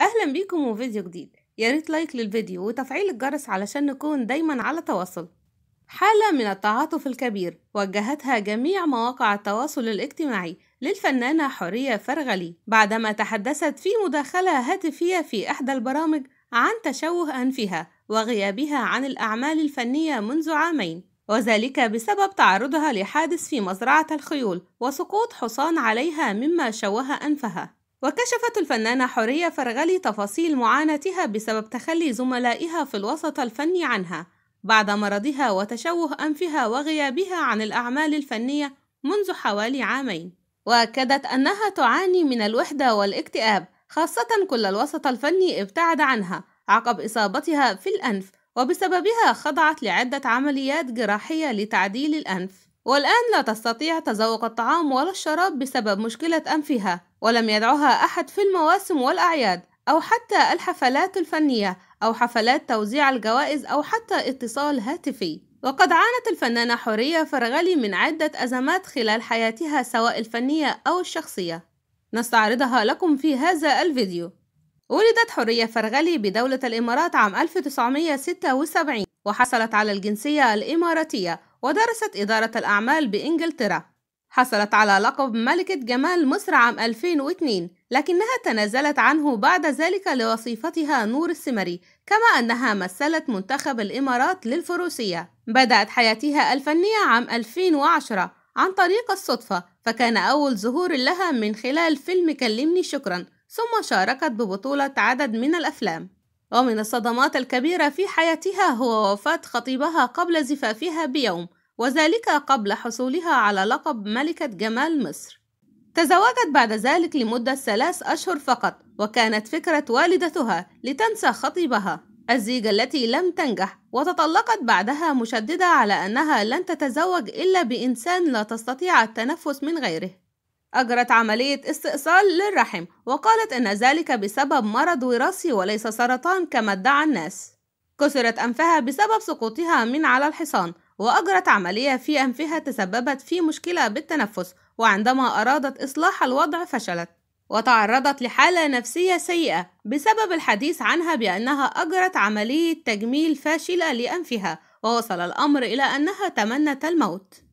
اهلا بيكم وفيديو جديد يا ريت لايك للفيديو وتفعيل الجرس علشان نكون دايما على تواصل حالة من التعاطف الكبير وجهتها جميع مواقع التواصل الاجتماعي للفنانة حورية فرغلي بعدما تحدثت في مداخلة هاتفية في إحدى البرامج عن تشوه أنفها وغيابها عن الأعمال الفنية منذ عامين وذلك بسبب تعرضها لحادث في مزرعة الخيول وسقوط حصان عليها مما شوه أنفها وكشفت الفنانة حورية فرغلي تفاصيل معاناتها بسبب تخلي زملائها في الوسط الفني عنها بعد مرضها وتشوه أنفها وغيابها عن الأعمال الفنية منذ حوالي عامين وأكدت أنها تعاني من الوحدة والاكتئاب خاصة كل الوسط الفني ابتعد عنها عقب إصابتها في الأنف وبسببها خضعت لعدة عمليات جراحية لتعديل الأنف والآن لا تستطيع تذوق الطعام ولا الشراب بسبب مشكلة أنفها ولم يدعها أحد في المواسم والأعياد أو حتى الحفلات الفنية أو حفلات توزيع الجوائز أو حتى اتصال هاتفي وقد عانت الفنانة حورية فرغلي من عدة أزمات خلال حياتها سواء الفنية أو الشخصية نستعرضها لكم في هذا الفيديو ولدت حورية فرغلي بدولة الإمارات عام 1976 وحصلت على الجنسية الإماراتية ودرست إدارة الأعمال بإنجلترا حصلت على لقب ملكة جمال مصر عام 2002 لكنها تنازلت عنه بعد ذلك لوصيفتها نور السمري كما أنها مثلت منتخب الإمارات للفروسية بدأت حياتها الفنية عام 2010 عن طريق الصدفة فكان أول ظهور لها من خلال فيلم كلمني شكرا ثم شاركت ببطولة عدد من الأفلام ومن الصدمات الكبيرة في حياتها هو وفاة خطيبها قبل زفافها بيوم وذلك قبل حصولها على لقب ملكة جمال مصر تزوجت بعد ذلك لمدة ثلاث أشهر فقط وكانت فكرة والدتها لتنسى خطيبها الزيجة التي لم تنجح وتطلقت بعدها مشددة على أنها لن تتزوج إلا بإنسان لا تستطيع التنفس من غيره أجرت عملية استئصال للرحم وقالت أن ذلك بسبب مرض وراثي وليس سرطان كما ادعى الناس كسرت أنفها بسبب سقوطها من على الحصان وأجرت عملية في أنفها تسببت في مشكلة بالتنفس وعندما أرادت إصلاح الوضع فشلت وتعرضت لحالة نفسية سيئة بسبب الحديث عنها بأنها أجرت عملية تجميل فاشلة لأنفها ووصل الأمر إلى أنها تمنت الموت